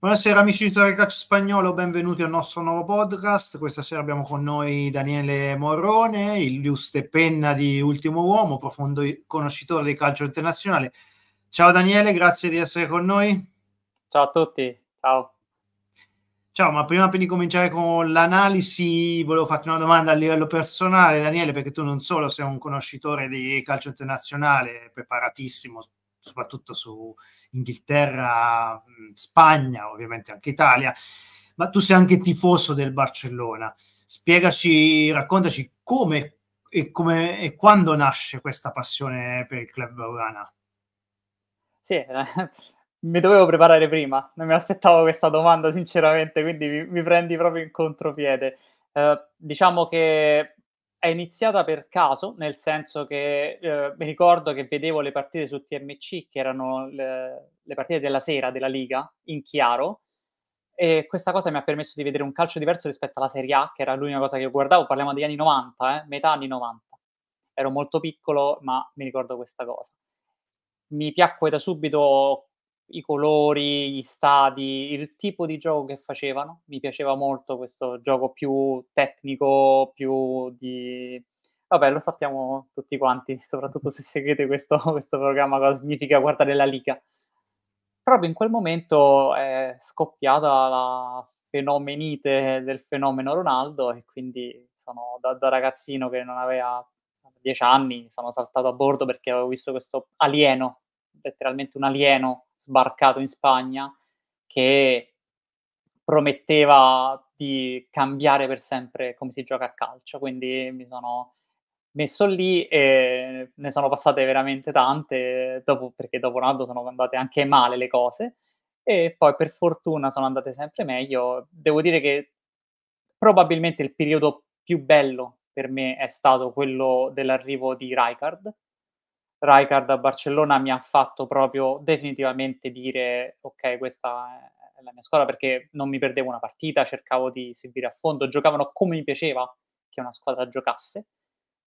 Buonasera amici di Torre Calcio Spagnolo, benvenuti al nostro nuovo podcast. Questa sera abbiamo con noi Daniele Morrone, illustre penna di Ultimo Uomo, profondo conoscitore del calcio internazionale. Ciao Daniele, grazie di essere con noi. Ciao a tutti, ciao. Ciao, ma prima di cominciare con l'analisi volevo farti una domanda a livello personale, Daniele, perché tu non solo sei un conoscitore di calcio internazionale, preparatissimo, soprattutto su Inghilterra, Spagna, ovviamente anche Italia, ma tu sei anche tifoso del Barcellona. Spiegaci, raccontaci come e, come, e quando nasce questa passione per il club Urana. Sì, eh, mi dovevo preparare prima, non mi aspettavo questa domanda sinceramente, quindi mi, mi prendi proprio in contropiede. Eh, diciamo che è iniziata per caso, nel senso che eh, mi ricordo che vedevo le partite su TMC, che erano le, le, partite della sera della Liga, in chiaro, e questa cosa mi ha permesso di vedere un calcio diverso rispetto alla Serie A, che era l'unica cosa che io guardavo, parliamo degli anni 90, eh, metà anni 90. Ero molto piccolo, ma mi ricordo questa cosa. Mi piacque da subito i colori, gli stadi, il tipo di gioco che facevano. Mi piaceva molto questo gioco più tecnico, più di... Vabbè, lo sappiamo tutti quanti, soprattutto se seguite questo, questo programma, cosa significa guardare la Liga. Proprio in quel momento è scoppiata la fenomenite del fenomeno Ronaldo e quindi sono da, da ragazzino che non aveva dieci anni, sono saltato a bordo perché avevo visto questo alieno, letteralmente un alieno sbarcato in Spagna che prometteva di cambiare per sempre come si gioca a calcio, quindi mi sono messo lì e ne sono passate veramente tante, dopo, perché dopo un anno sono andate anche male le cose e poi per fortuna sono andate sempre meglio. Devo dire che probabilmente il periodo più bello per me è stato quello dell'arrivo di Rijkaard, Raikard a Barcellona mi ha fatto proprio definitivamente dire ok, questa è la mia squadra perché non mi perdevo una partita, cercavo di seguire a fondo, giocavano come mi piaceva che una squadra giocasse.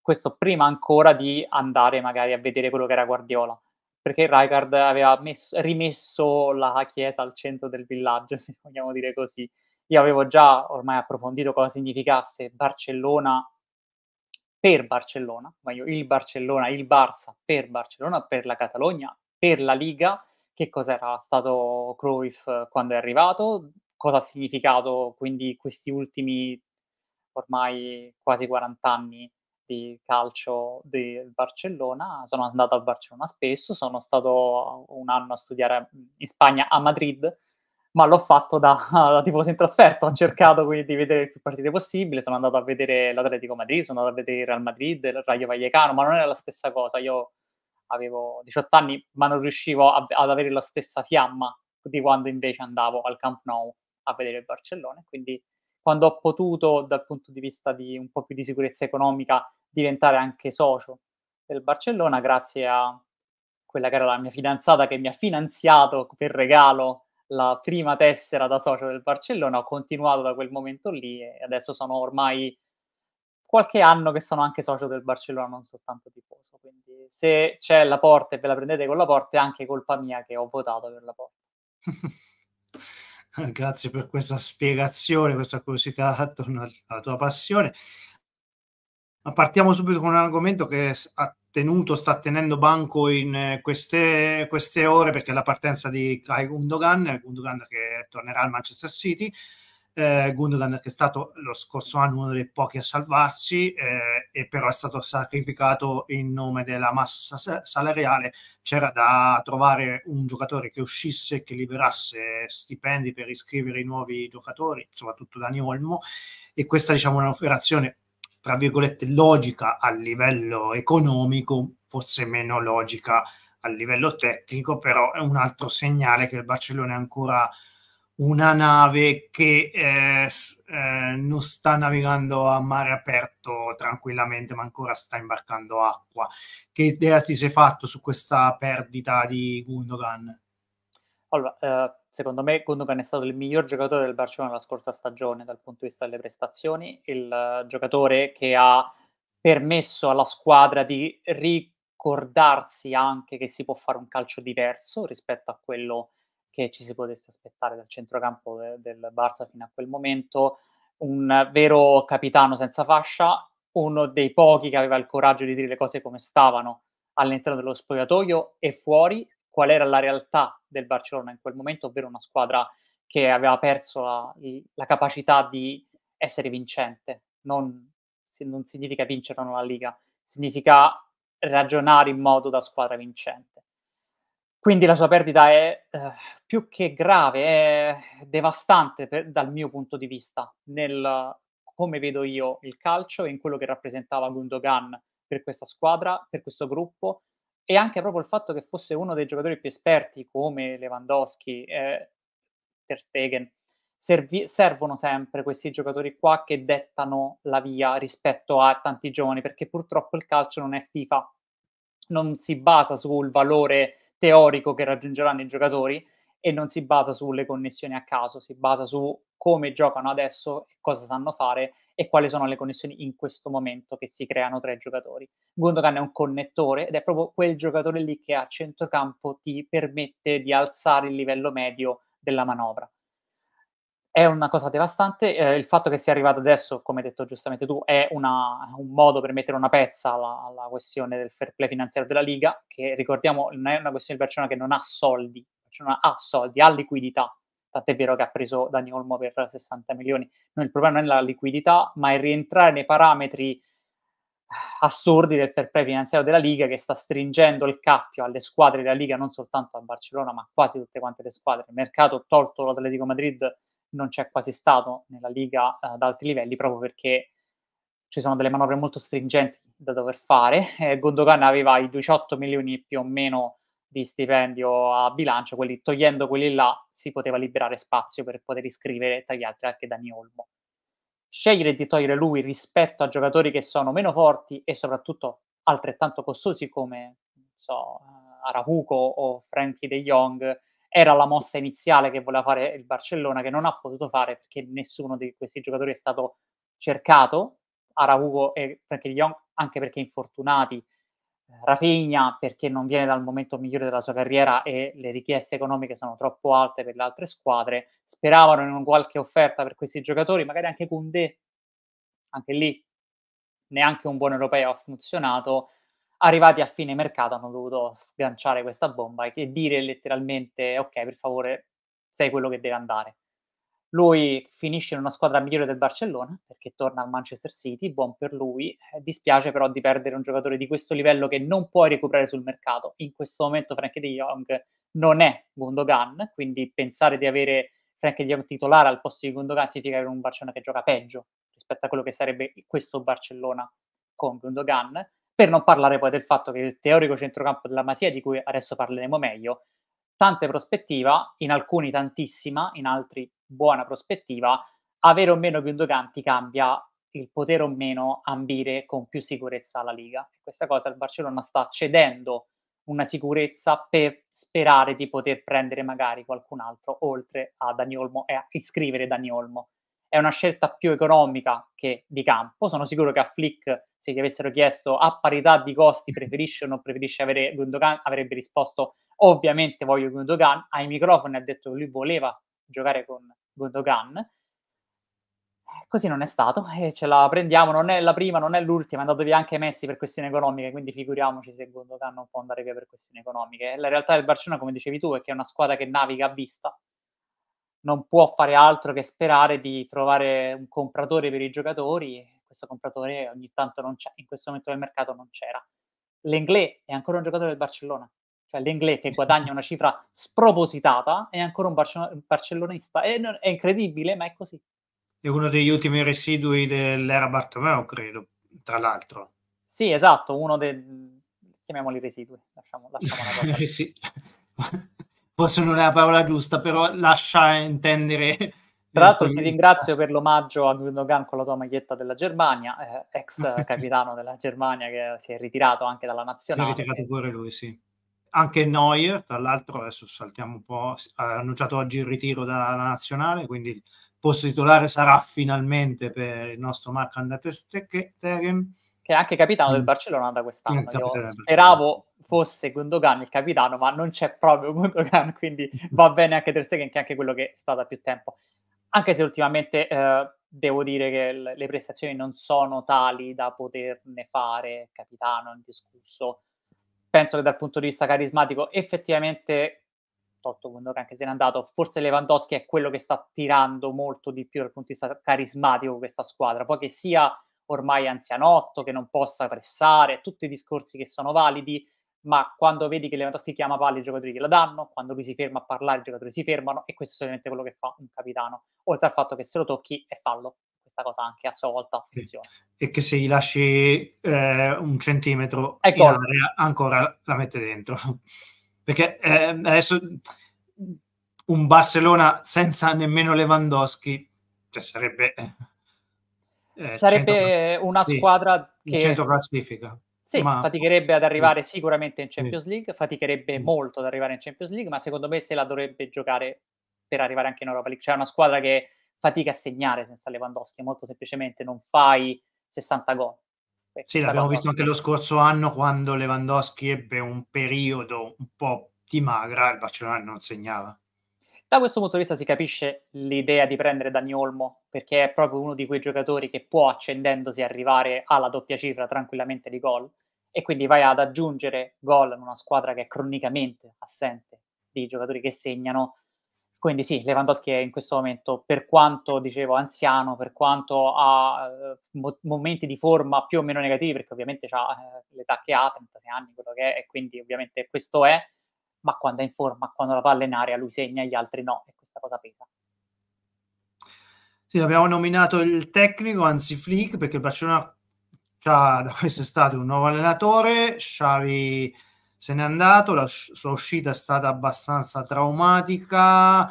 Questo prima ancora di andare magari a vedere quello che era Guardiola, perché Raikard aveva messo, rimesso la chiesa al centro del villaggio, se vogliamo dire così. Io avevo già ormai approfondito cosa significasse Barcellona per Barcellona, meglio il Barcellona, il Barça per Barcellona, per la Catalogna, per la Liga, che cos'era stato Cruyff quando è arrivato, cosa ha significato quindi questi ultimi ormai quasi 40 anni di calcio del Barcellona, sono andato a Barcellona spesso, sono stato un anno a studiare in Spagna a Madrid, ma l'ho fatto da, da tifoso in trasferta, ho cercato quindi di vedere più partite possibile, sono andato a vedere l'Atletico Madrid, sono andato a vedere il Real Madrid, il Rayo Vallecano, ma non era la stessa cosa, io avevo 18 anni ma non riuscivo a, ad avere la stessa fiamma di quando invece andavo al Camp Nou a vedere il Barcellona, quindi quando ho potuto dal punto di vista di un po' più di sicurezza economica diventare anche socio del Barcellona grazie a quella che era la mia fidanzata che mi ha finanziato per regalo la prima tessera da socio del Barcellona, ho continuato da quel momento lì e adesso sono ormai qualche anno che sono anche socio del Barcellona, non soltanto tifoso. Quindi se c'è la porta e ve la prendete con la porta, è anche colpa mia che ho votato per la porta. Grazie per questa spiegazione, questa curiosità attorno alla tua passione. Ma partiamo subito con un argomento che ha tenuto, sta tenendo banco in eh, queste, queste ore perché è la partenza di Kai Gundogan, Gundogan che tornerà al Manchester City. Eh, Gundogan che è stato lo scorso anno uno dei pochi a salvarsi eh, e però è stato sacrificato in nome della massa salariale c'era da trovare un giocatore che uscisse che liberasse stipendi per iscrivere i nuovi giocatori soprattutto Dani Olmo e questa diciamo è un'operazione tra virgolette, logica a livello economico, forse meno logica a livello tecnico, però è un altro segnale che il Barcellona è ancora una nave che eh, eh, non sta navigando a mare aperto tranquillamente, ma ancora sta imbarcando acqua. Che idea ti sei fatto su questa perdita di Gundogan? Allora, eh, secondo me Gundogan è stato il miglior giocatore del Barcellona la scorsa stagione dal punto di vista delle prestazioni, il eh, giocatore che ha permesso alla squadra di ricordarsi anche che si può fare un calcio diverso rispetto a quello che ci si potesse aspettare dal centrocampo de- eh, del Barça fino a quel momento, un vero capitano senza fascia, uno dei pochi che aveva il coraggio di dire le cose come stavano all'interno dello spogliatoio e fuori, qual era la realtà del Barcellona in quel momento, ovvero una squadra che aveva perso la, la capacità di essere vincente. Non, non significa vincere non la Liga, significa ragionare in modo da squadra vincente. Quindi la sua perdita è eh, più che grave, è devastante per, dal mio punto di vista, nel come vedo io il calcio e in quello che rappresentava Gundogan per questa squadra, per questo gruppo e anche proprio il fatto che fosse uno dei giocatori più esperti come Lewandowski, eh, Ter Stegen, servi- servono sempre questi giocatori qua che dettano la via rispetto a tanti giovani, perché purtroppo il calcio non è FIFA, non si basa sul valore teorico che raggiungeranno i giocatori e non si basa sulle connessioni a caso, si basa su come giocano adesso e cosa sanno fare e quali sono le connessioni in questo momento che si creano tra i giocatori. Gundogan è un connettore ed è proprio quel giocatore lì che a centrocampo ti permette di alzare il livello medio della manovra. È una cosa devastante, eh, il fatto che sia arrivato adesso, come hai detto giustamente tu, è una, un modo per mettere una pezza alla, alla, questione del fair play finanziario della Liga, che ricordiamo non è una questione di persona che non ha soldi, cioè non ha soldi, ha liquidità, tant'è vero che ha preso Dani Olmo per 60 milioni. No, il problema non è la liquidità, ma è rientrare nei parametri eh, assurdi del fair play finanziario della Liga che sta stringendo il cappio alle squadre della Liga, non soltanto a Barcellona, ma a quasi tutte quante le squadre. Il mercato tolto l'Atletico Madrid non c'è quasi stato nella Liga eh, ad alti livelli proprio perché ci sono delle manovre molto stringenti da dover fare. Eh, Gondogan aveva i 18 milioni più o meno di stipendio a bilancio, quelli, togliendo quelli là si poteva liberare spazio per poter iscrivere tra gli altri anche Dani Olmo. Scegliere di togliere lui rispetto a giocatori che sono meno forti e soprattutto altrettanto costosi come so, eh, Arahuco o Frankie de Jong era la mossa iniziale che voleva fare il Barcellona che non ha potuto fare perché nessuno di questi giocatori è stato cercato, Arahuco e Frankie de Jong anche perché infortunati Rafinha perché non viene dal momento migliore della sua carriera e le richieste economiche sono troppo alte per le altre squadre, speravano in qualche offerta per questi giocatori, magari anche Koundé, anche lì neanche un buon europeo ha funzionato, arrivati a fine mercato hanno dovuto sganciare questa bomba e dire letteralmente ok per favore sei quello che deve andare. Lui finisce in una squadra migliore del Barcellona perché torna al Manchester City, buon per lui. Eh, dispiace però di perdere un giocatore di questo livello che non puoi recuperare sul mercato. In questo momento Frankie de Jong non è Gundogan, quindi pensare di avere Frankie de Jong titolare al posto di Gundogan significa avere un Barcellona che gioca peggio rispetto a quello che sarebbe questo Barcellona con Gundogan. Per non parlare poi del fatto che il teorico centrocampo della Masia, di cui adesso parleremo meglio, tante prospettiva, in alcuni tantissima, in altri buona prospettiva, avere o meno Gundogan ti cambia il potere o meno ambire con più sicurezza alla Liga. Questa cosa il Barcellona sta cedendo una sicurezza per sperare di poter prendere magari qualcun altro oltre a Dani Olmo e a iscrivere Dani Olmo. È una scelta più economica che di campo. Sono sicuro che a Flick, se gli avessero chiesto a parità di costi preferisce o non preferisce avere Gundogan, avrebbe risposto ovviamente voglio Gundogan. Ai microfoni ha detto che lui voleva giocare con Gundogan. Eh, così non è stato e eh, ce la prendiamo, non è la prima, non è l'ultima, è andato via anche Messi per questioni economiche, quindi figuriamoci se Gundogan non può andare via per questioni economiche. La realtà del Barcellona, come dicevi tu, è che è una squadra che naviga a vista, non può fare altro che sperare di trovare un compratore per i giocatori, questo compratore ogni tanto non c'è, in questo momento del mercato non c'era. L'Englè è ancora un giocatore del Barcellona, cioè Lenglet guadagna una cifra spropositata è ancora un barcellonista, è, è, incredibile ma è così. È uno degli ultimi residui dell'era Bartomeo, credo, tra l'altro. Sì, esatto, uno dei... chiamiamoli residui, lasciamo, lasciamo una cosa. sì. Forse non è la parola giusta, però lascia intendere tra l'altro ti ringrazio per l'omaggio a Gundogan con la tua maglietta della Germania, eh, ex capitano della Germania che si è ritirato anche dalla nazionale. Si è ritirato pure lui, sì anche Neuer, tra l'altro adesso saltiamo un po', ha annunciato oggi il ritiro dalla nazionale, quindi il posto titolare sarà finalmente per il nostro Marco Andate Stegen. Che è anche capitano del mm. Barcellona da quest'anno. Speravo fosse Gundogan il capitano, ma non c'è proprio Gundogan, quindi va bene anche Ter Stegen, che è anche quello che sta da più tempo. Anche se ultimamente eh, devo dire che le prestazioni non sono tali da poterne fare capitano indiscusso penso che dal punto di vista carismatico effettivamente Totto Gundogan anche se n'è andato, forse Lewandowski è quello che sta tirando molto di più dal punto di vista carismatico questa squadra, poi che sia ormai anzianotto, che non possa pressare, tutti i discorsi che sono validi, ma quando vedi che Lewandowski chiama palle i giocatori gliela danno, quando lui si ferma a parlare i giocatori si fermano e questo è ovviamente quello che fa un capitano, oltre al fatto che se lo tocchi è fallo questa cosa anche a sua volta funziona. Sì. E che se gli lasci eh, un centimetro ecco. Area, ancora la mette dentro. Perché eh, adesso un Barcellona senza nemmeno Lewandowski cioè sarebbe... Eh, eh sarebbe una squadra sì, che... In centro classifica. Sì, ma... faticherebbe ad arrivare sicuramente in Champions League, faticherebbe molto ad arrivare in Champions League, ma secondo me se la dovrebbe giocare per arrivare anche in Europa League. Cioè una squadra che fatica a segnare senza Lewandowski, molto semplicemente non fai 60 gol. Sì, l'abbiamo visto anche lo scorso anno quando Lewandowski ebbe un periodo un po' di magra, il Barcellona non segnava. Da questo punto di vista si capisce l'idea di prendere Dani Olmo, perché è proprio uno di quei giocatori che può accendendosi arrivare alla doppia cifra tranquillamente di gol e quindi vai ad aggiungere gol in una squadra che è cronicamente assente di giocatori che segnano quindi sì, Lewandowski è in questo momento, per quanto dicevo anziano, per quanto ha eh, mo- momenti di forma più o meno negativi, perché ovviamente ha eh, l'età che ha, 36 anni, quello che è, e quindi ovviamente questo è, ma quando è in forma, quando la palla è in area, lui segna, gli altri no, e questa cosa pesa. Sì, abbiamo nominato il tecnico, anzi Flick, perché il Barcellona ha da quest'estate un nuovo allenatore, Xavi se n'è andato, la sua uscita è stata abbastanza traumatica.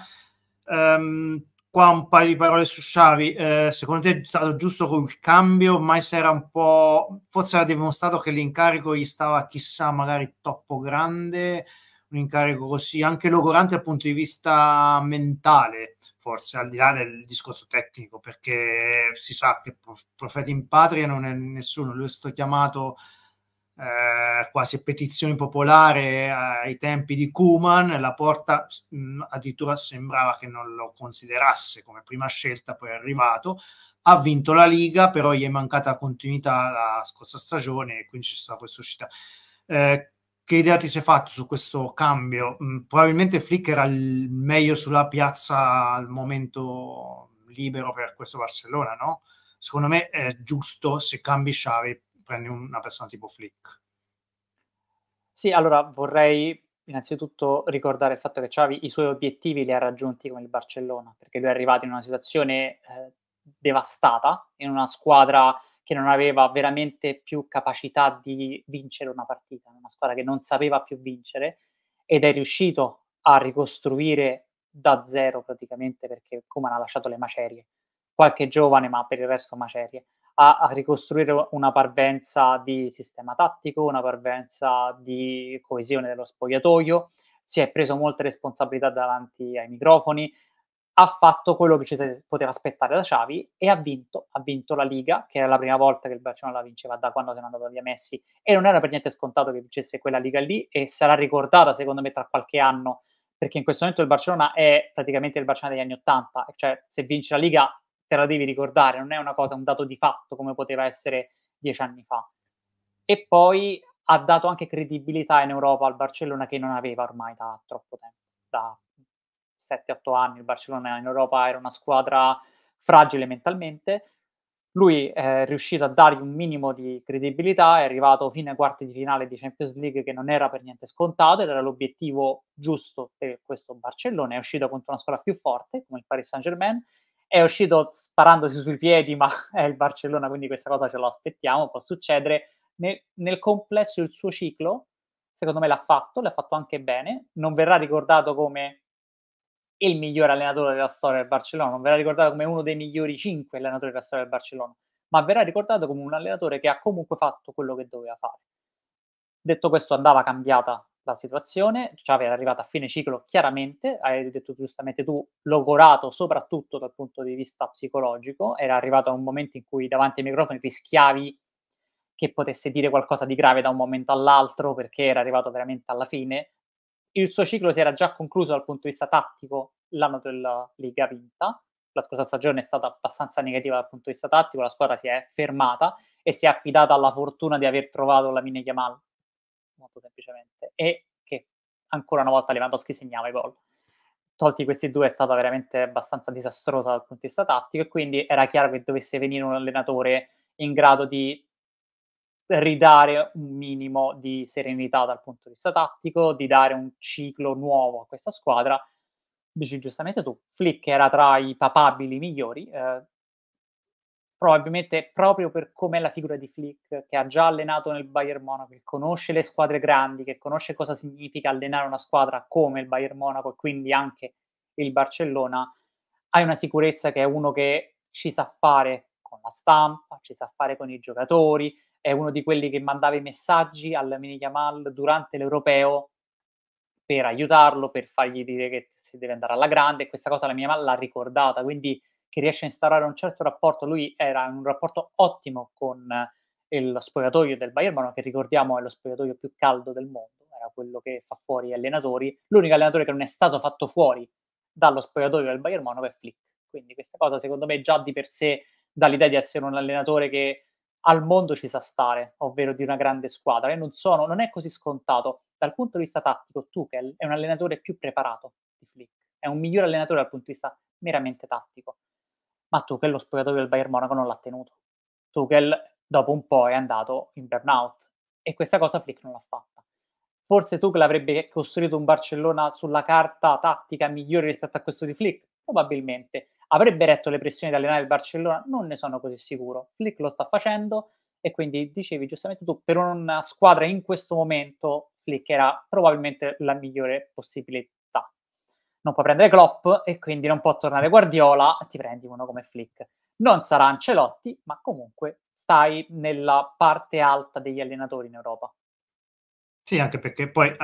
Um, qua un paio di parole su Sciavi. Eh, secondo te è stato giusto col cambio? Mai se era un po'. Forse era dimostrato che l'incarico gli stava chissà, magari troppo grande. Un incarico così anche logorante dal punto di vista mentale, forse al di là del discorso tecnico, perché si sa che Profeti in patria non è nessuno. Lui è stato chiamato eh, quasi petizione popolare ai tempi di Kuman, la porta mh, mm, addirittura sembrava che non lo considerasse come prima scelta, poi è arrivato, ha vinto la Liga, però gli è mancata continuità la scorsa stagione e quindi c'è stata questa uscita. Eh, che idea ti sei fatto su questo cambio? Mh, mm, probabilmente Flick era il meglio sulla piazza al momento libero per questo Barcellona, no? Secondo me è giusto se cambi Xavi prendi una persona tipo Flick. Sì, allora vorrei innanzitutto ricordare il fatto che Xavi i suoi obiettivi li ha raggiunti con il Barcellona, perché lui è arrivato in una situazione eh, devastata, in una squadra che non aveva veramente più capacità di vincere una partita, una squadra che non sapeva più vincere ed è riuscito a ricostruire da zero praticamente perché Kuman ha lasciato le macerie, qualche giovane ma per il resto macerie a, a ricostruire una parvenza di sistema tattico, una parvenza di coesione dello spogliatoio, si è preso molte responsabilità davanti ai microfoni, ha fatto quello che ci si poteva aspettare da Xavi e ha vinto, ha vinto la Liga, che era la prima volta che il Barcellona la vinceva da quando se sono andato via Messi e non era per niente scontato che vincesse quella Liga lì e sarà ricordata secondo me tra qualche anno perché in questo momento il Barcellona è praticamente il Barcellona degli anni Ottanta, cioè se vince la Liga te la devi ricordare, non è una cosa, un dato di fatto come poteva essere dieci anni fa. E poi ha dato anche credibilità in Europa al Barcellona che non aveva ormai da troppo tempo, da 7-8 anni. Il Barcellona in Europa era una squadra fragile mentalmente. Lui eh, è riuscito a dargli un minimo di credibilità, è arrivato fino ai quarti di finale di Champions League che non era per niente scontato, ed era l'obiettivo giusto per questo Barcellona, è uscito contro una squadra più forte come il Paris Saint-Germain, è uscito sparandosi sui piedi, ma è il Barcellona, quindi questa cosa ce l'aspettiamo, può succedere. Nel, nel complesso il suo ciclo, secondo me l'ha fatto, l'ha fatto anche bene, non verrà ricordato come il migliore allenatore della storia del Barcellona, non verrà ricordato come uno dei migliori cinque allenatori della storia del Barcellona, ma verrà ricordato come un allenatore che ha comunque fatto quello che doveva fare. Detto questo, andava cambiata la situazione, Xavi era arrivato a fine ciclo chiaramente, hai detto giustamente tu, logorato soprattutto dal punto di vista psicologico, era arrivato a un momento in cui davanti ai microfoni rischiavi che potesse dire qualcosa di grave da un momento all'altro perché era arrivato veramente alla fine. Il suo ciclo si era già concluso dal punto di vista tattico l'anno della Liga vinta, la scorsa stagione è stata abbastanza negativa dal punto di vista tattico, la squadra si è fermata e si è affidata alla fortuna di aver trovato la Mine Yamal molto semplicemente, e che ancora una volta Lewandowski segnava i gol. Tolti questi due è stata veramente abbastanza disastrosa dal punto di vista tattico e quindi era chiaro che dovesse venire un allenatore in grado di ridare un minimo di serenità dal punto di vista tattico, di dare un ciclo nuovo a questa squadra. Dici giustamente tu, Flick era tra i papabili migliori, eh, probabilmente proprio per com'è la figura di Flick, che ha già allenato nel Bayern Monaco, che conosce le squadre grandi, che conosce cosa significa allenare una squadra come il Bayern Monaco e quindi anche il Barcellona, hai una sicurezza che è uno che ci sa fare con la stampa, ci sa fare con i giocatori, è uno di quelli che mandava i messaggi alla Mini Yamal durante l'Europeo per aiutarlo, per fargli dire che si deve andare alla grande, e questa cosa la mia mamma l'ha ricordata, quindi che riesce a instaurare un certo rapporto, lui era in un rapporto ottimo con eh, il spogliatoio del Bayern Monaco, che ricordiamo è lo spogliatoio più caldo del mondo, era quello che fa fuori gli allenatori, l'unico allenatore che non è stato fatto fuori dallo spogliatoio del Bayern Monaco è Flick, quindi questa cosa secondo me già di per sé dà l'idea di essere un allenatore che al mondo ci sa stare, ovvero di una grande squadra, e non, sono, non è così scontato. Dal punto di vista tattico, Tuchel è un allenatore più preparato di Flick, è un miglior allenatore dal punto di vista meramente tattico ma Tuchel lo spogliatoio del Bayern Monaco non l'ha tenuto. Tuchel dopo un po' è andato in burnout e questa cosa Flick non l'ha fatta. Forse Tuchel avrebbe costruito un Barcellona sulla carta tattica migliore rispetto a questo di Flick? Probabilmente. Avrebbe retto le pressioni italiane del Barcellona? Non ne sono così sicuro. Flick lo sta facendo e quindi dicevi giustamente tu, per una squadra in questo momento Flick era probabilmente la migliore possibile non può prendere Klopp e quindi non può tornare Guardiola, ti prendi uno come Flick. Non sarà Ancelotti, ma comunque stai nella parte alta degli allenatori in Europa. Sì, anche perché poi uh,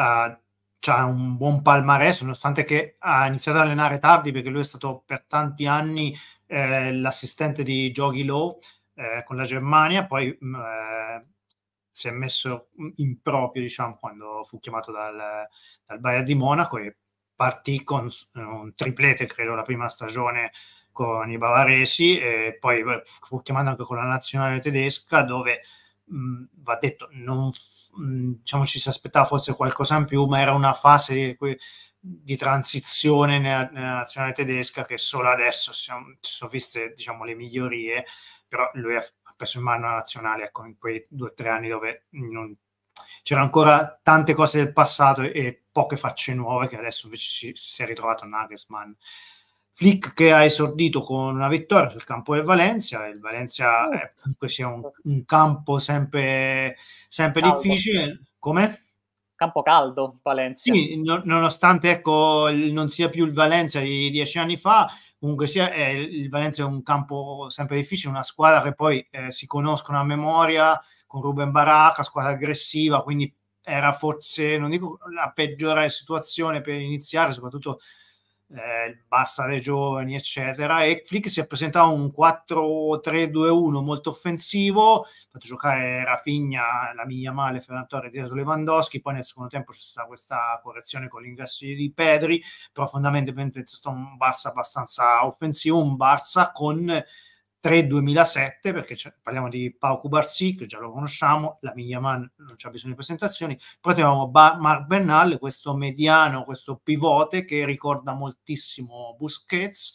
c'ha un buon palmarès, nonostante che ha iniziato ad allenare tardi, perché lui è stato per tanti anni eh, l'assistente di Jogi Low eh, con la Germania, poi mh, mm, eh, si è messo in proprio, diciamo, quando fu chiamato dal, dal Bayern di Monaco e partì con un triplete, credo, la prima stagione con i bavaresi e poi fu chiamato anche con la nazionale tedesca dove mh, va detto non mh, diciamo ci si aspettava forse qualcosa in più ma era una fase di, di transizione nella, nella, nazionale tedesca che solo adesso siamo, sono viste diciamo le migliorie però lui ha, ha preso in mano la nazionale ecco, in quei due o tre anni dove non c'erano ancora tante cose del passato e, e poche facce nuove che adesso invece si, si è ritrovato Nagelsmann. Flick che ha esordito con una vittoria sul campo del Valencia, il Valencia oh. è comunque sia un, un campo sempre, sempre difficile. Come? campo caldo Valencia. Sì, no, nonostante ecco, non sia più il Valencia di dieci anni fa, comunque sia eh, il Valencia è un campo sempre difficile, una squadra che poi eh, si conoscono a memoria con Ruben Baracca, squadra aggressiva, quindi era forse, non dico la peggiore situazione per iniziare, soprattutto eh, basta dei giovani, eccetera. E Flick si è presentato un 4-3-2-1 molto offensivo, ha fatto giocare Rafinha, la miglia male, Ferran Torres, Dias Lewandowski, poi nel secondo tempo c'è stata questa correzione con l'ingresso di Pedri, però fondamentalmente è stato un Barça abbastanza offensivo, un Barça con 3-2007, perché parliamo di Pau Cubarsi, che già lo conosciamo, la Migliaman non c'è bisogno di presentazioni, poi abbiamo ba- Marc Bernal, questo mediano, questo pivote che ricorda moltissimo Busquets,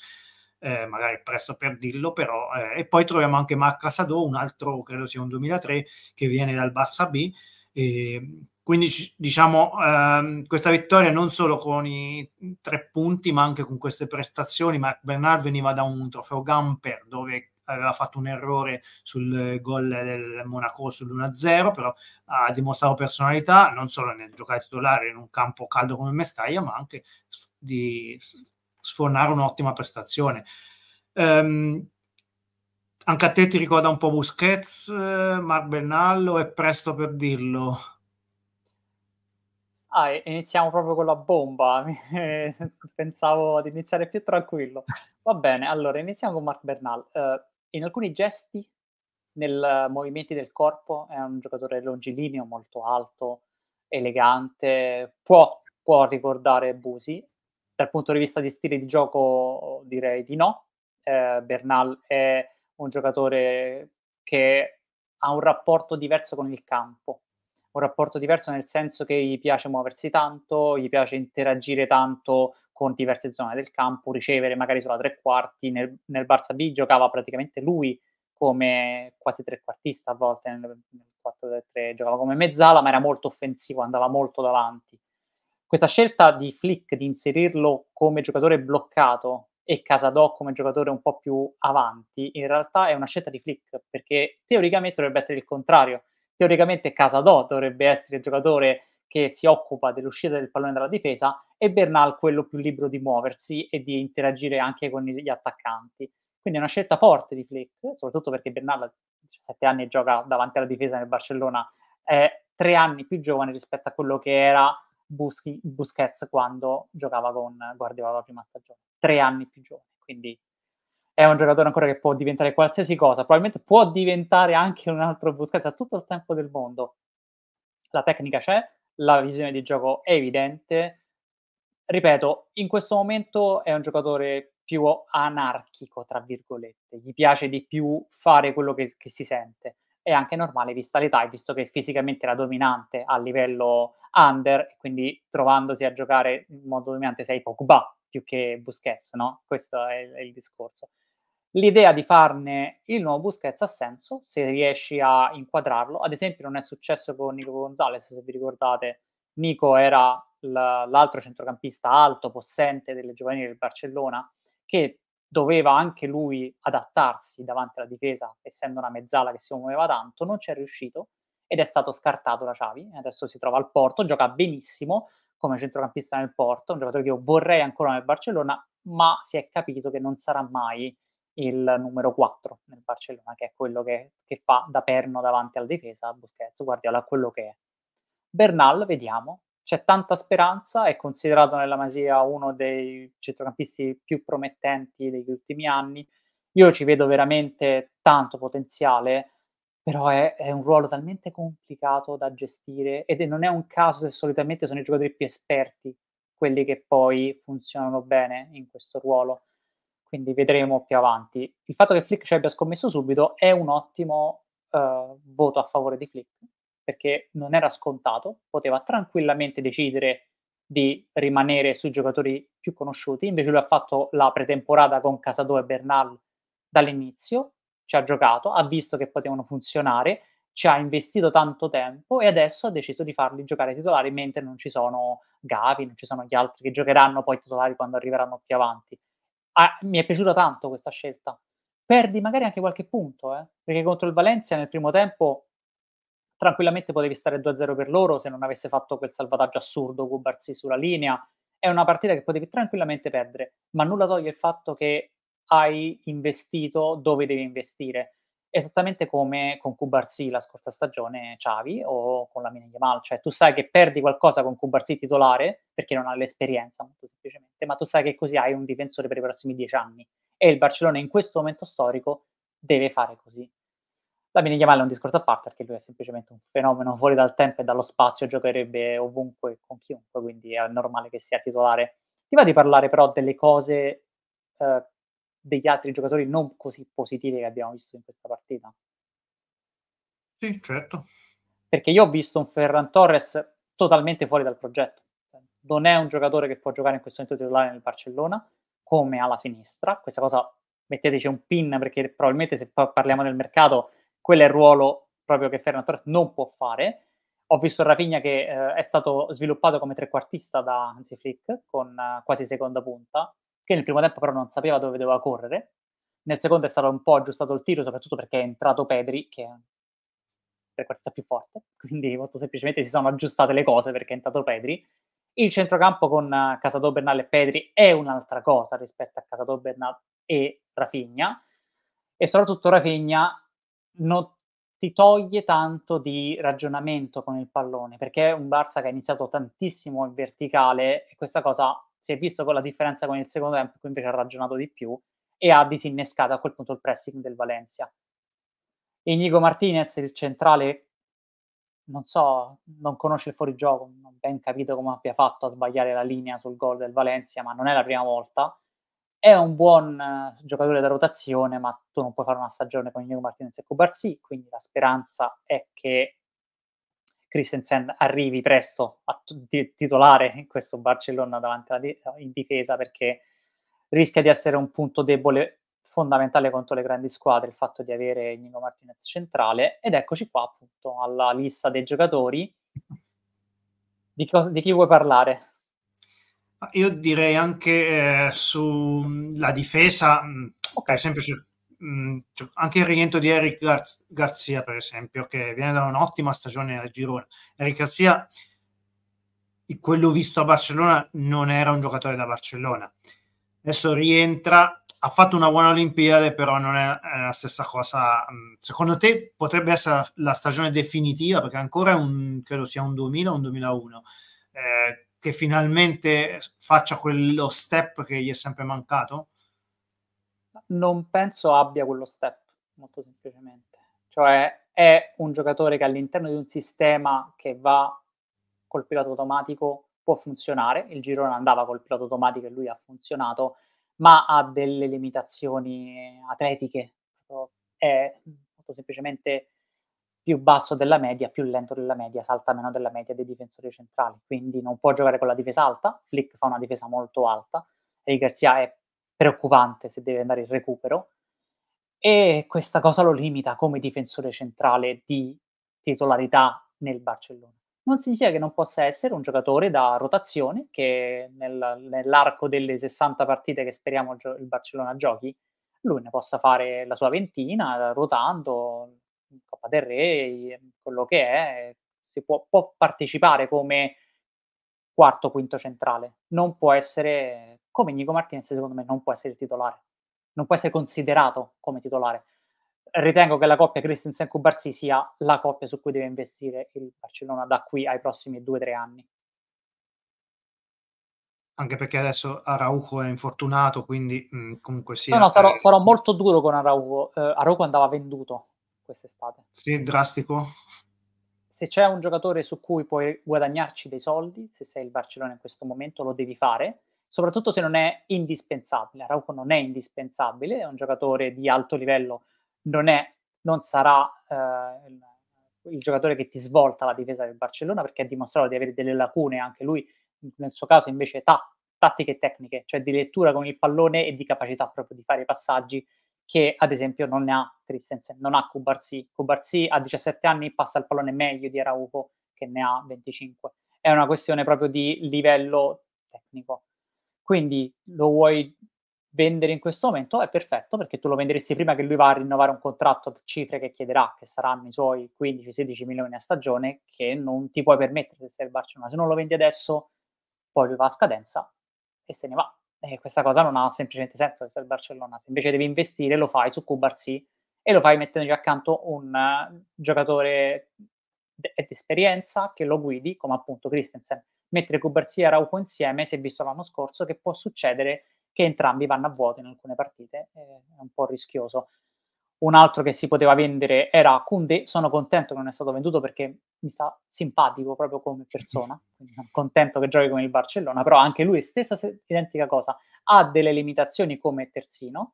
eh, magari è presto per dirlo, però, eh, e poi troviamo anche Marc Casado, un altro, credo sia un 2003, che viene dal Barça B, e, quindi diciamo ehm, questa vittoria non solo con i tre punti ma anche con queste prestazioni Mark Bernard veniva da un trofeo Gamper dove aveva fatto un errore sul gol del Monaco sull'1-0, però ha dimostrato personalità non solo nel giocare titolare in un campo caldo come Mestaglia, ma anche di sfornare un'ottima prestazione. Um, anche a te ti ricorda un po' Busquets, eh, Marc o è presto per dirlo. Ah, iniziamo proprio con la bomba. Eh, pensavo di iniziare più tranquillo. Va bene, allora iniziamo con Marc Bernal. Uh, in alcuni gesti, nei movimenti del corpo, è un giocatore longilineo, molto alto, elegante, può, può ricordare Busi. Dal punto di vista di stile di gioco direi di no. Eh, Bernal è un giocatore che ha un rapporto diverso con il campo, un rapporto diverso nel senso che gli piace muoversi tanto, gli piace interagire tanto con diverse zone del campo, ricevere magari solo a tre quarti. Nel, nel Barça B giocava praticamente lui come quasi trequartista a volte nel, nel 4-3, giocava come mezzala, ma era molto offensivo, andava molto davanti. Questa scelta di Flick di inserirlo come giocatore bloccato e Casadò come giocatore un po' più avanti, in realtà è una scelta di Flick, perché teoricamente dovrebbe essere il contrario. Teoricamente Casadò dovrebbe essere il giocatore che si occupa dell'uscita del pallone dalla difesa e Bernal quello più libero di muoversi e di interagire anche con gli attaccanti. Quindi è una scelta forte di Flick, soprattutto perché Bernal a 17 anni gioca davanti alla difesa nel Barcellona, è tre anni più giovane rispetto a quello che era Buschi, Busquets quando giocava con Guardiola la prima stagione. Tre anni più giovane, quindi è un giocatore ancora che può diventare qualsiasi cosa, probabilmente può diventare anche un altro Busquets a tutto il tempo del mondo. La tecnica c'è, la visione di gioco è evidente, ripeto, in questo momento è un giocatore più anarchico, tra virgolette, gli piace di più fare quello che, che si sente. È anche normale vista l'età e visto che fisicamente era dominante a livello under, quindi trovandosi a giocare in modo dominante sei Pogba più che Busquets, no? Questo è, è il discorso. L'idea di farne il nuovo Busquets ha senso se riesci a inquadrarlo. Ad esempio non è successo con Nico Gonzalez, se vi ricordate, Nico era la, l'altro centrocampista alto, possente delle giovanili del Barcellona, che doveva anche lui adattarsi davanti alla difesa, essendo una mezzala che si muoveva tanto, non ci è riuscito ed è stato scartato da Xavi, adesso si trova al Porto, gioca benissimo come centrocampista nel Porto, un giocatore che io vorrei ancora nel Barcellona, ma si è capito che non sarà mai il numero 4 nel Barcellona, che è quello che, che fa da perno davanti alla difesa, Busquets, Guardiola, quello che è. Bernal, vediamo, c'è tanta speranza, è considerato nella Masia uno dei centrocampisti più promettenti degli ultimi anni. Io ci vedo veramente tanto potenziale, però è, è un ruolo talmente complicato da gestire ed è, non è un caso se solitamente sono i giocatori più esperti quelli che poi funzionano bene in questo ruolo. Quindi vedremo più avanti. Il fatto che Flick ci abbia scommesso subito è un ottimo uh, voto a favore di Flick, perché non era scontato, poteva tranquillamente decidere di rimanere sui giocatori più conosciuti, invece lui ha fatto la pretemporada con Casado e Bernal dall'inizio, ci ha giocato, ha visto che potevano funzionare, ci ha investito tanto tempo e adesso ha deciso di farli giocare titolari mentre non ci sono Gavi, non ci sono gli altri che giocheranno poi titolari quando arriveranno più avanti. Ah, mi è piaciuta tanto questa scelta. Perdi magari anche qualche punto, eh? perché contro il Valencia nel primo tempo tranquillamente potevi stare 2-0 per loro se non avesse fatto quel salvataggio assurdo Gubarsi sulla linea. È una partita che potevi tranquillamente perdere, ma nulla toglie il fatto che hai investito dove devi investire. Esattamente come con Kubarsi la scorsa stagione Chavi o con la Mina Yamal, cioè tu sai che perdi qualcosa con Kubarsi titolare perché non ha l'esperienza molto semplicemente, ma tu sai che così hai un difensore per i prossimi dieci anni e il Barcellona in questo momento storico deve fare così. Va bene, Yamal è un discorso a parte perché lui è semplicemente un fenomeno fuori dal tempo e dallo spazio, giocherebbe ovunque con chiunque, quindi è normale che sia titolare. Ti va di parlare però delle cose eh, degli altri giocatori non così positive che abbiamo visto in questa partita? Sì, certo. Perché io ho visto un Ferran Torres totalmente fuori dal progetto. Non è un giocatore che può giocare in questo momento titolare nel Barcellona come alla sinistra. Questa cosa metteteci un pin perché probabilmente se parliamo del mercato quello è il ruolo proprio che Ferran Torres non può fare. Ho visto Rafinha che eh, è stato sviluppato come trequartista da Hansi Flick, con eh, quasi seconda punta, che nel primo tempo però non sapeva dove doveva correre. Nel secondo è stato un po' aggiustato il tiro, soprattutto perché è entrato Pedri, che è un trequartista più forte. Quindi molto semplicemente si sono aggiustate le cose perché è entrato Pedri. Il centrocampo con eh, Casadò, Bernal e Pedri è un'altra cosa rispetto a Casado Bernal e Rafinha. E soprattutto Rafinha non ti toglie tanto di ragionamento con il pallone, perché è un Barça che ha iniziato tantissimo in verticale e questa cosa si è visto con la differenza con il secondo tempo, qui invece ha ragionato di più e ha disinnescato a quel punto il pressing del Valencia. Inigo Martinez, il centrale, non so, non conosce il fuorigioco, non ben capito come abbia fatto a sbagliare la linea sul gol del Valencia, ma non è la prima volta è un buon eh, giocatore da rotazione, ma tu non puoi fare una stagione con Diego Martinez e Cubarsì, quindi la speranza è che Christensen arrivi presto a t- titolare in questo Barcellona davanti alla di- in difesa perché rischia di essere un punto debole fondamentale contro le grandi squadre il fatto di avere Nico Martinez centrale ed eccoci qua appunto alla lista dei giocatori di, cosa, di chi vuoi parlare? Io direi anche eh, sulla mm, difesa, mm, ok, per su, mh, mm, anche il rientro di Eric Garz- Garzia, per esempio, che viene da un'ottima stagione al Girone. Eric Garzia, quello visto a Barcellona, non era un giocatore da Barcellona. Adesso rientra, ha fatto una buona Olimpiade, però non è, è la stessa cosa. Secondo te potrebbe essere la stagione definitiva, perché ancora è un, credo sia un 2000 o un 2001. Eh, che finalmente faccia quello step che gli è sempre mancato? Non penso abbia quello step, molto semplicemente. Cioè è un giocatore che all'interno di un sistema che va col pilota automatico può funzionare, il girone andava col pilota automatico e lui ha funzionato, ma ha delle limitazioni atletiche. È molto semplicemente più basso della media, più lento della media, salta meno della media dei difensori centrali, quindi non può giocare con la difesa alta, Flick fa una difesa molto alta, e Garzia è preoccupante se deve andare in recupero, e questa cosa lo limita come difensore centrale di titolarità nel Barcellona. Non significa che non possa essere un giocatore da rotazione che nel, nell'arco delle 60 partite che speriamo il Barcellona giochi, lui ne possa fare la sua ventina ruotando, Coppa del Re, quello che è, si può, può partecipare come quarto, quinto centrale. Non può essere, come Nico Martinez, secondo me, non può essere titolare. Non può essere considerato come titolare. Ritengo che la coppia Christensen-Cubarsi sia la coppia su cui deve investire il Barcellona da qui ai prossimi due o tre anni. Anche perché adesso Araujo è infortunato, quindi mh, comunque sia... No, no, sarò, eh, sarò molto duro con Araujo. Uh, Araujo andava venduto quest'estate. Sì, drastico. Se c'è un giocatore su cui puoi guadagnarci dei soldi, se sei il Barcellona in questo momento, lo devi fare, soprattutto se non è indispensabile. Arauco non è indispensabile, è un giocatore di alto livello, non, è, non sarà eh, il giocatore che ti svolta la difesa del Barcellona perché ha dimostrato di avere delle lacune, anche lui nel suo caso invece ta- tattiche tecniche, cioè di lettura con il pallone e di capacità proprio di fare i passaggi che ad esempio non ne ha Christensen, non ha Kubarsi. Kubarsi a 17 anni passa il pallone meglio di Arauco che ne ha 25. È una questione proprio di livello tecnico. Quindi lo vuoi vendere in questo momento è perfetto perché tu lo venderesti prima che lui va a rinnovare un contratto a cifre che chiederà, che saranno i suoi 15-16 milioni a stagione, che non ti puoi permettere se sei il Barcellona. Se non lo vendi adesso, poi lui va a scadenza e se ne va eh, questa cosa non ha semplicemente senso essere il Barcellona se invece devi investire lo fai su Cubarsi e lo fai mettendoci accanto un uh, giocatore d- eh, esperienza che lo guidi come appunto Christensen mettere Cubarsi e Arauco insieme si è visto l'anno scorso che può succedere che entrambi vanno a vuoto in alcune partite eh, è un po' rischioso un altro che si poteva vendere era Kunde, sono contento che non è stato venduto perché mi sta simpatico proprio come persona, quindi sono contento che giochi con il Barcellona, però anche lui stessa identica cosa, ha delle limitazioni come terzino,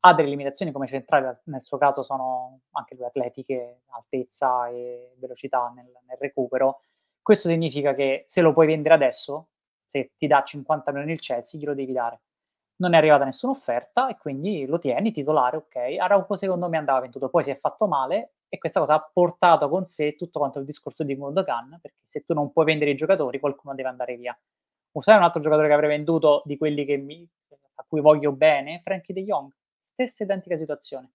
ha delle limitazioni come centrale, nel suo caso sono anche due atletiche, altezza e velocità nel, nel recupero, questo significa che se lo puoi vendere adesso, se ti dà 50 milioni il Chelsea, glielo devi dare non è arrivata nessuna offerta e quindi lo tieni titolare, ok. Arauco secondo me andava venduto, poi si è fatto male e questa cosa ha portato con sé tutto quanto il discorso di Gundogan, perché se tu non puoi vendere i giocatori qualcuno deve andare via. Usare un altro giocatore che avrei venduto di quelli mi, a cui voglio bene, Frankie De Jong, stessa identica situazione.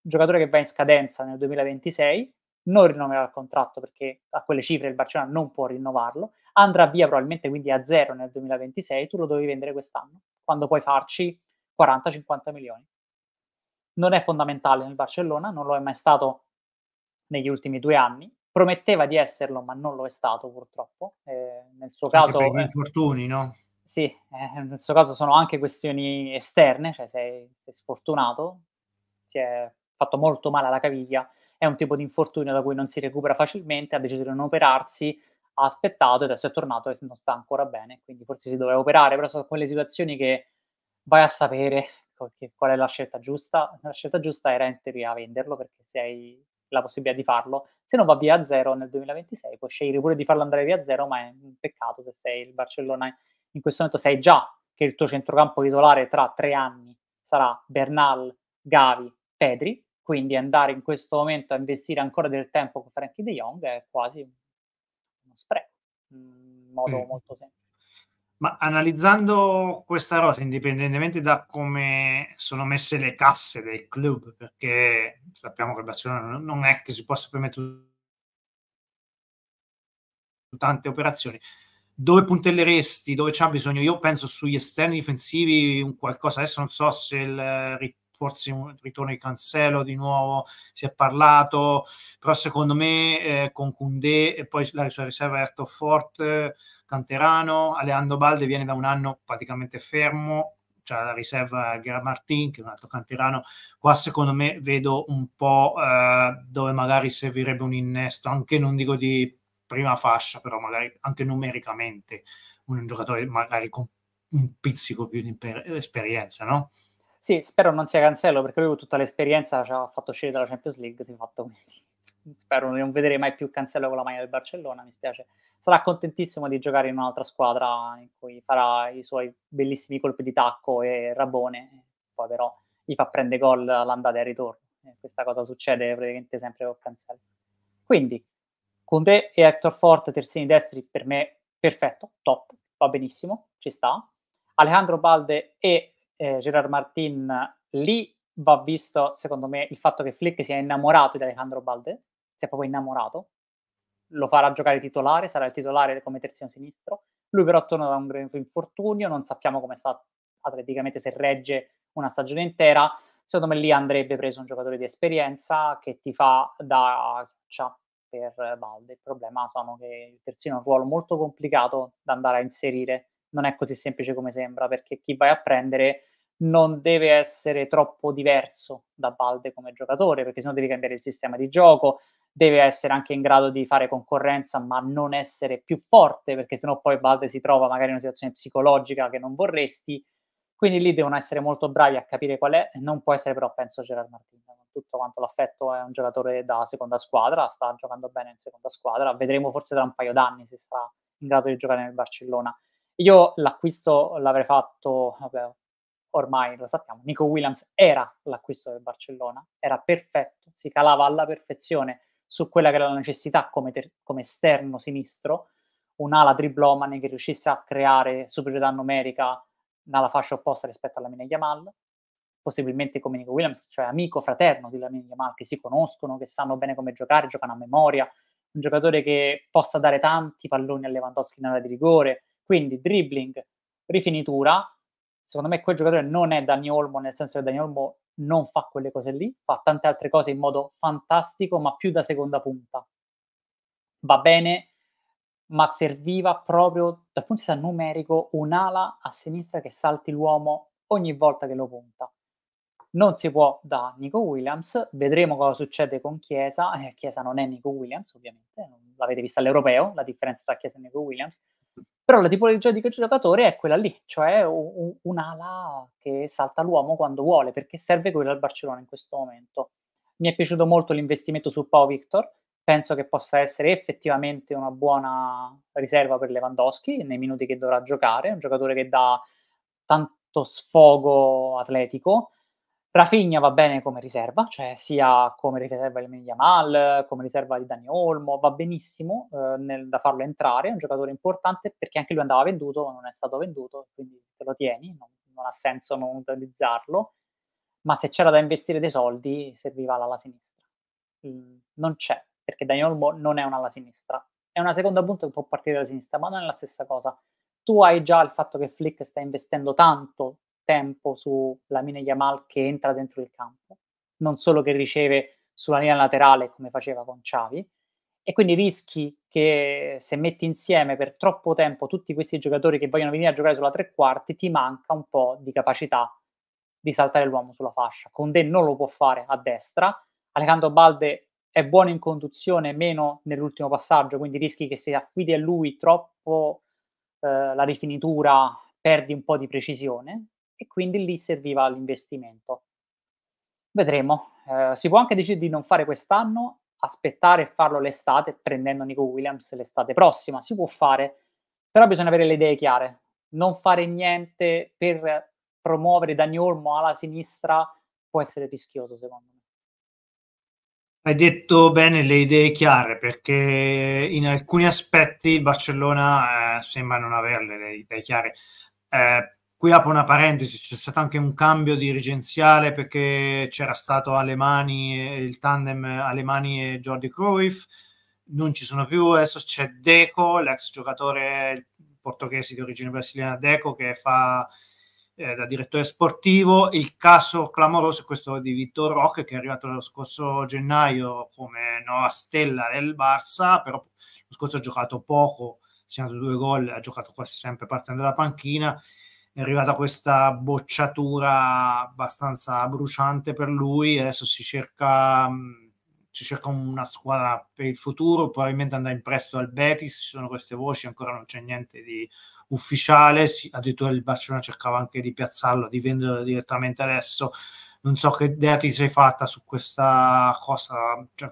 Giocatore che va in scadenza nel 2026, non rinnoverà il contratto perché a quelle cifre il Barcellona non può rinnovarlo, andrà via probabilmente quindi a zero nel 2026, tu lo devi vendere quest'anno, quando puoi farci 40-50 milioni. Non è fondamentale nel Barcellona, non lo è mai stato negli ultimi due anni, prometteva di esserlo ma non lo è stato purtroppo, eh, nel suo anche caso... Per gli infortuni, no? Sì, eh, nel suo caso sono anche questioni esterne, cioè sei, sei sfortunato, si è fatto molto male alla caviglia è un tipo di infortunio da cui non si recupera facilmente, ha deciso di non operarsi, ha aspettato e adesso è tornato e non sta ancora bene, quindi forse si doveva operare, però sono quelle situazioni che vai a sapere qual è la scelta giusta. La scelta giusta era in teoria venderlo perché se hai la possibilità di farlo, se non va via a zero nel 2026 puoi scegliere pure di farlo andare via a zero, ma è un peccato se sei il Barcellona in questo momento sai già che il tuo centrocampo titolare tra tre anni sarà Bernal, Gavi, Pedri, quindi andare in questo momento a investire ancora del tempo con Frankie De Jong è quasi uno spreco, mm, in modo mm. molto semplice. Ma analizzando questa rosa, indipendentemente da come sono messe le casse del club, perché sappiamo che il Barcellona non è che si possa permettere tante operazioni, dove puntelleresti, dove c'è bisogno? Io penso sugli esterni difensivi un qualcosa, adesso non so se il eh, forse un ritorno di Cancelo di nuovo si è parlato, però secondo me eh, con Koundé e poi la sua riserva è Fort, Canterano, Aleando Balde viene da un anno praticamente fermo, c'è la riserva Ghera Martin, che è un altro canterano. Qua secondo me vedo un po' eh, dove magari servirebbe un innesto, anche non dico di prima fascia, però magari anche numericamente un giocatore magari con un pizzico più di esperienza, no? Sì, spero non sia Cancello, perché lui tutta l'esperienza ci ha fatto uscire dalla Champions League, si è fatto spero di non vedere mai più Cancello con la maglia del Barcellona, mi spiace. Sarà contentissimo di giocare in un'altra squadra in cui farà i suoi bellissimi colpi di tacco e rabone, poi però gli fa prendere gol all'andata e al ritorno. E questa cosa succede praticamente sempre con Cancello. Quindi, con te e Hector Fort, terzini destri, per me perfetto, top, va benissimo, ci sta. Alejandro Balde e eh, Gerard Martin, lì va visto, secondo me, il fatto che Flick sia innamorato di Alejandro Balde, sia proprio innamorato, lo farà giocare titolare, sarà il titolare come terzino sinistro, lui però torna da un grave infortunio, non sappiamo come sta atleticamente, se regge una stagione intera, secondo me lì andrebbe preso un giocatore di esperienza che ti fa da caccia per Balde, il problema sono che il terzino ha un ruolo molto complicato da andare a inserire, non è così semplice come sembra, perché chi vai a prendere non deve essere troppo diverso da Balde come giocatore, perché sennò devi cambiare il sistema di gioco, deve essere anche in grado di fare concorrenza, ma non essere più forte, perché sennò poi Balde si trova magari in una situazione psicologica che non vorresti. Quindi lì devono essere molto bravi a capire qual è, non può essere però, penso, Gerard Martino, con tutto quanto l'affetto è un giocatore da seconda squadra, sta giocando bene in seconda squadra, vedremo forse tra un paio d'anni se sarà in grado di giocare nel Barcellona. Io l'acquisto l'avrei fatto, vabbè, ormai lo sappiamo, Nico Williams era l'acquisto del Barcellona, era perfetto, si calava alla perfezione su quella che era la necessità come, ter- come esterno sinistro, un'ala triplomane che riuscisse a creare superiorità numerica nella fascia opposta rispetto alla Mine Yamal, possibilmente come Nico Williams, cioè amico, fraterno di Lamine Yamal, che si conoscono, che sanno bene come giocare, giocano a memoria, un giocatore che possa dare tanti palloni a Lewandowski in area di rigore, quindi dribbling, rifinitura, secondo me quel giocatore non è Dani Olmo, nel senso che Dani Olmo non fa quelle cose lì, fa tante altre cose in modo fantastico, ma più da seconda punta. Va bene, ma serviva proprio dal punto di vista numerico un'ala a sinistra che salti l'uomo ogni volta che lo punta. Non si può da Nico Williams, vedremo cosa succede con Chiesa, eh, Chiesa non è Nico Williams ovviamente, non l'avete vista all'europeo, la differenza tra Chiesa e Nico Williams, però la tipologia di giocatore è quella lì, cioè un, un'ala che salta l'uomo quando vuole, perché serve quella al Barcellona in questo momento. Mi è piaciuto molto l'investimento su Pau Victor, penso che possa essere effettivamente una buona riserva per Lewandowski nei minuti che dovrà giocare, un giocatore che dà tanto sfogo atletico, Rafinha va bene come riserva, cioè sia come riserva di Yamal, come riserva di Dani Olmo, va benissimo eh, nel, da farlo entrare, è un giocatore importante perché anche lui andava venduto, ma non è stato venduto, quindi te lo tieni, non, non ha senso non utilizzarlo, ma se c'era da investire dei soldi serviva l'ala sinistra. Quindi mm, non c'è, perché Dani Olmo non è un'ala sinistra, è una seconda punta che può partire da sinistra, ma non è la stessa cosa. Tu hai già il fatto che Flick sta investendo tanto tempo sulla Mina Yamal che entra dentro il campo, non solo che riceve sulla linea laterale come faceva con Xavi, e quindi rischi che se metti insieme per troppo tempo tutti questi giocatori che vogliono venire a giocare sulla tre quarti, ti manca un po' di capacità di saltare l'uomo sulla fascia. Condé non lo può fare a destra, Alejandro Balde è buono in conduzione, meno nell'ultimo passaggio, quindi rischi che se affidi a lui troppo eh, la rifinitura perdi un po' di precisione, e quindi lì serviva l'investimento. Vedremo, eh, si può anche decidere di non fare quest'anno, aspettare e farlo l'estate, prendendo Nico Williams l'estate prossima, si può fare, però bisogna avere le idee chiare, non fare niente per promuovere Dani Olmo alla sinistra può essere rischioso secondo me. Hai detto bene le idee chiare perché in alcuni aspetti Barcellona eh, sembra non averle le idee chiare. Eh, Qui apro una parentesi, c'è stato anche un cambio dirigenziale perché c'era stato Alemani, il tandem Alemani e Jordi Cruyff, non ci sono più, adesso c'è Deco, l'ex giocatore portoghese di origine brasiliana Deco che fa eh, da direttore sportivo, il caso clamoroso è questo di Vittor Roque che è arrivato lo scorso gennaio come nuova stella del Barça, però lo scorso ha giocato poco, segnato due gol, ha giocato quasi sempre partendo dalla panchina è arrivata questa bocciatura abbastanza bruciante per lui, adesso si cerca, mm, si cerca una squadra per il futuro, probabilmente andrà in prestito al Betis, ci sono queste voci, ancora non c'è niente di ufficiale, si, addirittura il Barcellona cercava anche di piazzarlo, di venderlo direttamente adesso, non so che idea ti sei fatta su questa cosa, cioè,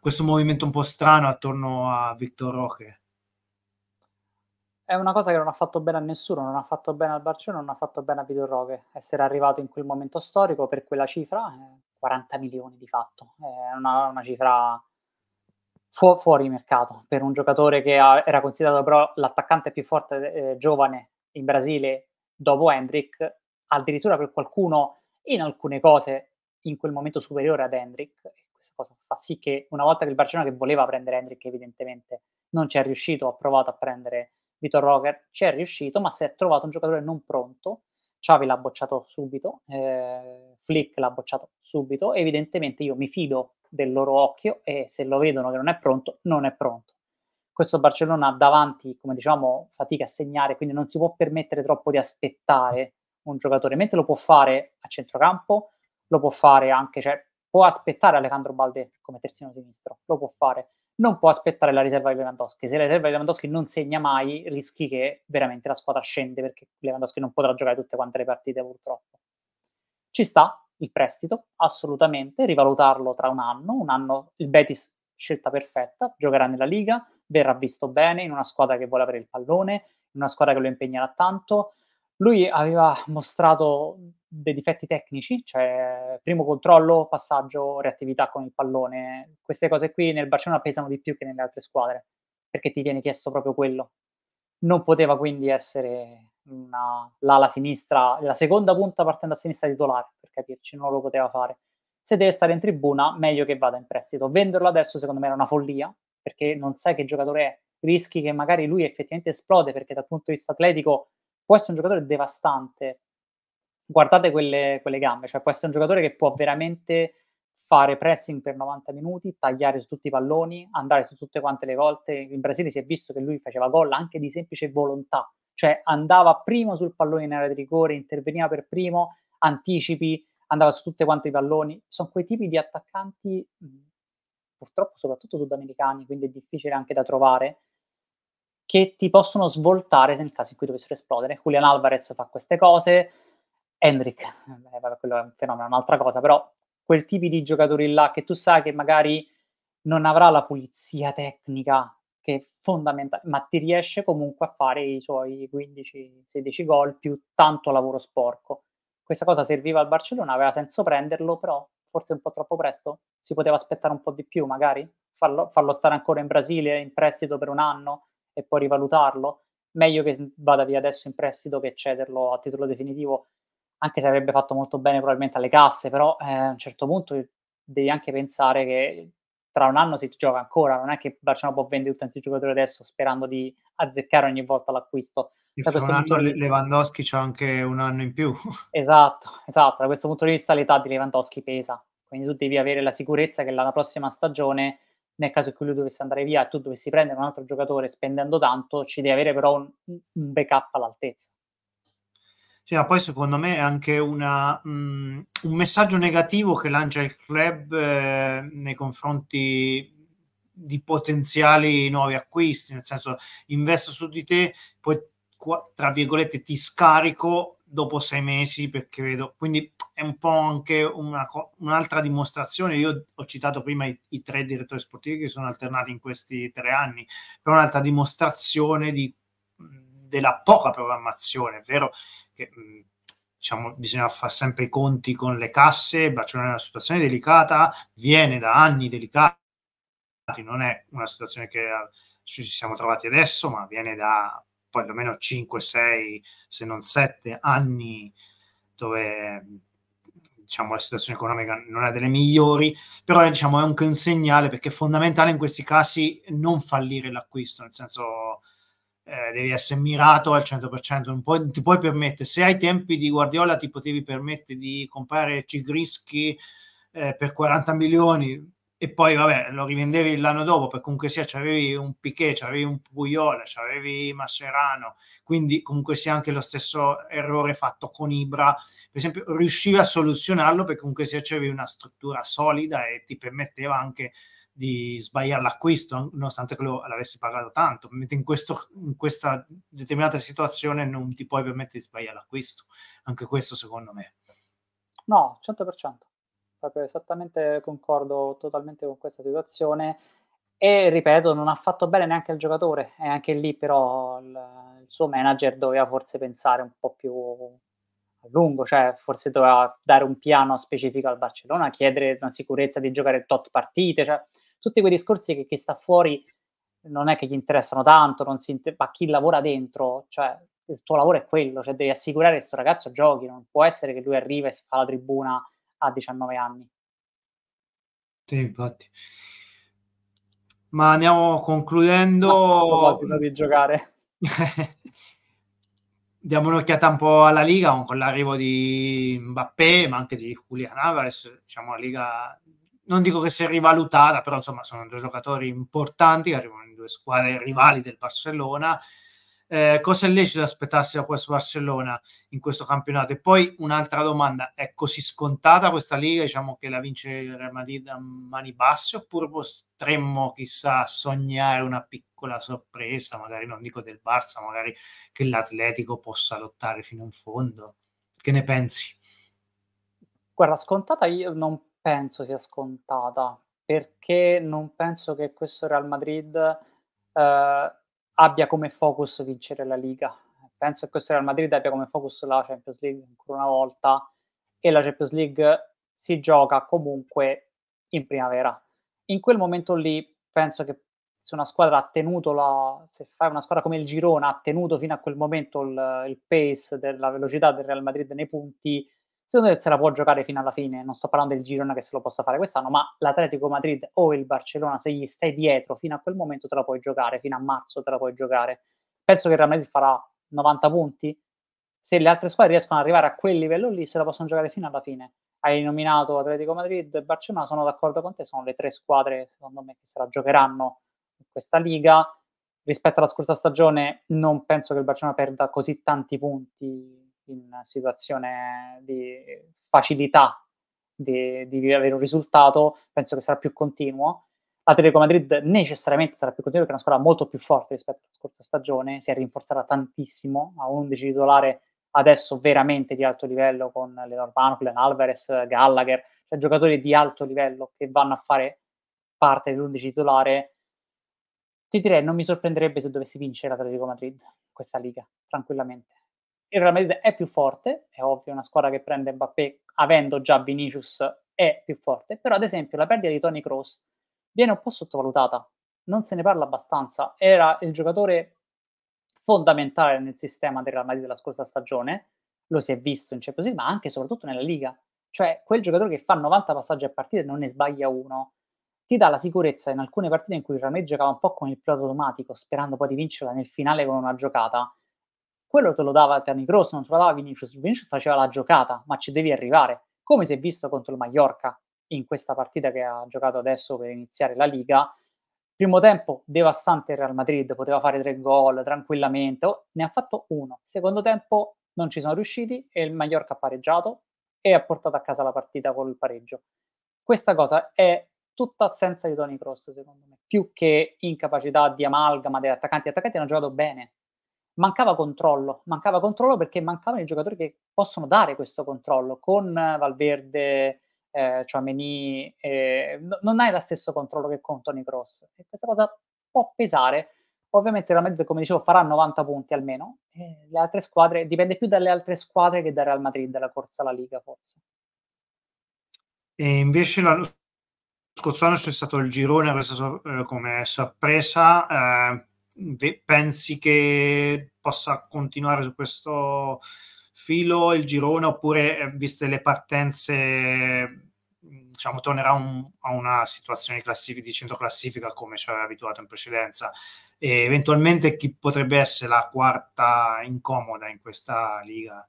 questo movimento un po' strano attorno a Victor Roque è una cosa che non ha fatto bene a nessuno, non ha fatto bene al Barcellona, non ha fatto bene a Vitor Roque. Essere arrivato in quel momento storico per quella cifra, 40 eh, milioni di fatto, è una, una cifra fu- fuori mercato per un giocatore che ha, era considerato però l'attaccante più forte eh, giovane in Brasile dopo Hendrick, addirittura per qualcuno in alcune cose in quel momento superiore ad Hendrick. Questa cosa fa sì che una volta che il Barcellona che voleva prendere Hendrick evidentemente non ci è riuscito, ha provato a prendere Vitor Roger ci è riuscito, ma si è trovato un giocatore non pronto. Xavi l'ha bocciato subito, eh, Flick l'ha bocciato subito. Evidentemente io mi fido del loro occhio e se lo vedono che non è pronto, non è pronto. Questo Barcellona davanti, come diciamo, fatica a segnare, quindi non si può permettere troppo di aspettare un giocatore, mentre lo può fare a centrocampo, lo può fare anche, cioè può aspettare Alejandro Balde come terzino sinistro, lo può fare, non può aspettare la riserva di Lewandowski. Se la riserva di Lewandowski non segna mai, rischi che veramente la squadra scende perché Lewandowski non potrà giocare tutte quante le partite purtroppo. Ci sta il prestito, assolutamente, rivalutarlo tra un anno, un anno il Betis scelta perfetta, giocherà nella Liga, verrà visto bene in una squadra che vuole avere il pallone, in una squadra che lo impegnerà tanto. Lui aveva mostrato dei difetti tecnici, cioè primo controllo, passaggio, reattività con il pallone. Queste cose qui nel Barcellona pesano di più che nelle altre squadre, perché ti viene chiesto proprio quello. Non poteva quindi essere una, l'ala sinistra, la seconda punta partendo a sinistra titolare, per capirci, non lo poteva fare. Se deve stare in tribuna, meglio che vada in prestito. Venderlo adesso secondo me era una follia, perché non sai che giocatore è, rischi che magari lui effettivamente esplode, perché dal punto di vista atletico può essere un giocatore devastante, guardate quelle, quelle gambe, cioè può essere un giocatore che può veramente fare pressing per 90 minuti, tagliare su tutti i palloni, andare su tutte quante le volte. In Brasile si è visto che lui faceva gol anche di semplice volontà, cioè andava primo sul pallone in area di rigore, interveniva per primo, anticipi, andava su tutte quante i palloni. Sono quei tipi di attaccanti, purtroppo soprattutto sudamericani, quindi è difficile anche da trovare, che ti possono svoltare nel caso in cui dovessero esplodere. Julian Alvarez fa queste cose, Hendrik, eh, vabbè, quello è un fenomeno, un'altra cosa, però quel tipo di giocatori là che tu sai che magari non avrà la pulizia tecnica che è fondamentale, ma ti riesce comunque a fare i suoi 15-16 gol più tanto lavoro sporco. Questa cosa serviva al Barcellona, aveva senso prenderlo, però forse un po' troppo presto, si poteva aspettare un po' di più magari, farlo, farlo stare ancora in Brasile in prestito per un anno e poi rivalutarlo. Meglio che vada via adesso in prestito che cederlo a titolo definitivo anche se avrebbe fatto molto bene probabilmente alle casse, però eh, a un certo punto devi anche pensare che tra un anno si gioca ancora, non è che Barcellona può vendere tutti i giocatori adesso sperando di azzeccare ogni volta l'acquisto. E da fra un anno di... Lewandowski c'ha anche un anno in più. Esatto, esatto, da questo punto di vista l'età di Lewandowski pesa, quindi tu devi avere la sicurezza che la prossima stagione, nel caso in cui lui dovesse andare via e tu dovessi prendere un altro giocatore spendendo tanto, ci devi avere però un, un backup all'altezza. Sì, ma poi secondo me è anche una, mh, mhmm, un messaggio negativo che lancia il club eh, nei confronti di potenziali nuovi acquisti, nel senso investo su di te, poi tra virgolette ti scarico dopo sei mesi perché vedo, quindi è un po' anche una, un'altra dimostrazione. Io ho citato prima i, i, tre direttori sportivi che sono alternati in questi tre anni, però un'altra dimostrazione di della poca programmazione, è vero che mh, diciamo, bisogna fare sempre i conti con le casse, Barcellona è una situazione delicata, viene da anni delicati, non è una situazione che eh, ci siamo trovati adesso, ma viene da poi almeno 5, 6, se non 7 anni dove diciamo, la situazione economica non è delle migliori, però diciamo, è anche un segnale perché è fondamentale in questi casi non fallire l'acquisto, nel senso eh, devi essere mirato al 100%, non puoi, ti puoi permettere, se ai tempi di Guardiola ti potevi permettere di comprare Cigrischi eh, per 40 milioni e poi vabbè lo rivendevi l'anno dopo per comunque sia c'avevi un Piquet, c'avevi un Pugiola, c'avevi Mascherano, quindi comunque sia anche lo stesso errore fatto con Ibra, per esempio riuscivi a soluzionarlo perché comunque sia c'avevi una struttura solida e ti permetteva anche di sbagliare l'acquisto, nonostante quello l'avessi pagato tanto. Mentre in, questo, in questa determinata situazione non ti puoi permettere di sbagliare l'acquisto. Anche questo, secondo me. No, 100%. Proprio esattamente concordo totalmente con questa situazione. E ripeto, non ha fatto bene neanche il giocatore. E anche lì, però, il, il suo manager doveva forse pensare un po' più a lungo, cioè forse doveva dare un piano specifico al Barcellona, chiedere una sicurezza di giocare tot partite. Cioè, tutti quei discorsi che chi sta fuori non è che gli interessano tanto, inter- ma chi lavora dentro, cioè il tuo lavoro è quello, cioè devi assicurare che questo ragazzo giochi, non può essere che lui arriva e si fa la tribuna a 19 anni. Sì, infatti. Ma andiamo concludendo. Ma di giocare. Diamo un'occhiata un po' alla Liga con l'arrivo di Mbappé, ma anche di Julian Alvarez, diciamo la Liga non dico che sia rivalutata, però insomma sono due giocatori importanti che arrivano in due squadre rivali del Barcellona. Eh, cosa è lecito aspettarsi da questo Barcellona in questo campionato? E poi un'altra domanda, è così scontata questa Liga, diciamo che la vince il Real Madrid a mani basse oppure potremmo chissà sognare una piccola sorpresa, magari non dico del Barça, magari che l'Atletico possa lottare fino in fondo? Che ne pensi? Guarda, scontata io non penso sia scontata, perché non penso che questo Real Madrid eh, abbia come focus vincere la Liga. Penso che questo Real Madrid abbia come focus la Champions League ancora una volta e la Champions League si gioca comunque in primavera. In quel momento lì penso che se una squadra ha tenuto la, se fai una squadra come il Girona ha tenuto fino a quel momento il, il pace della velocità del Real Madrid nei punti, secondo me se la può giocare fino alla fine. Non sto parlando del Girona che se lo possa fare quest'anno, ma l'Atletico Madrid o il Barcellona, se gli stai dietro fino a quel momento te la puoi giocare, fino a marzo te la puoi giocare. Penso che il Real Madrid farà 90 punti. Se le altre squadre riescono ad arrivare a quel livello lì, se la possono giocare fino alla fine. Hai nominato Atletico Madrid e Barcellona, sono d'accordo con te, sono le tre squadre secondo me che se la giocheranno in questa liga. Rispetto alla scorsa stagione non penso che il Barcellona perda così tanti punti in situazione di facilità di, di, avere un risultato, penso che sarà più continuo. L'Atletico Madrid necessariamente sarà più continuo perché è una squadra molto più forte rispetto alla scorsa stagione, si è rinforzata tantissimo, ha un 11 titolare adesso veramente di alto livello con Leonard Van Alvarez, Gallagher, cioè giocatori di alto livello che vanno a fare parte dell'11 titolare. Ti direi non mi sorprenderebbe se dovessi vincere l'Atletico Madrid questa liga, tranquillamente il Real Madrid è più forte, è ovvio, una squadra che prende Mbappé avendo già Vinicius è più forte, però ad esempio la perdita di Tony Cross viene un po' sottovalutata, non se ne parla abbastanza, era il giocatore fondamentale nel sistema del Real Madrid della scorsa stagione, lo si è visto in Champions ma anche e soprattutto nella Liga, cioè quel giocatore che fa 90 passaggi a partita e non ne sbaglia uno, ti dà la sicurezza in alcune partite in cui il Real Madrid giocava un po' con il pilota automatico, sperando poi di vincerla nel finale con una giocata, quello te lo dava Tani Cross, non te lo dava Vinicius. Vinicius faceva la giocata, ma ci devi arrivare. Come si è visto contro il Mallorca in questa partita che ha giocato adesso per iniziare la Liga. Primo tempo devastante il Real Madrid, poteva fare tre gol tranquillamente, oh, ne ha fatto uno. Secondo tempo non ci sono riusciti e il Mallorca ha pareggiato e ha portato a casa la partita con il pareggio. Questa cosa è tutta assenza di Tony Cross, secondo me, più che incapacità di amalgama degli attaccanti. Gli attaccanti hanno giocato bene, mancava controllo, mancava controllo perché mancavano i giocatori che possono dare questo controllo con Valverde, eh, Ciameni, eh, no, non hai lo stesso controllo che con Tony Cross e questa cosa può pesare. Ovviamente la Madrid, come dicevo, farà 90 punti almeno, eh, le altre squadre, dipende più dalle altre squadre che dal Real Madrid, dalla corsa alla Liga forse. E invece l'anno scorso anno c'è stato il girone, eh, come sorpresa, eh, pensi che possa continuare su questo filo il girone oppure, eh, viste le partenze, diciamo, tornerà un, a una situazione di, di centro classifica come ci aveva abituato in precedenza? E eventualmente chi potrebbe essere la quarta incomoda in questa liga?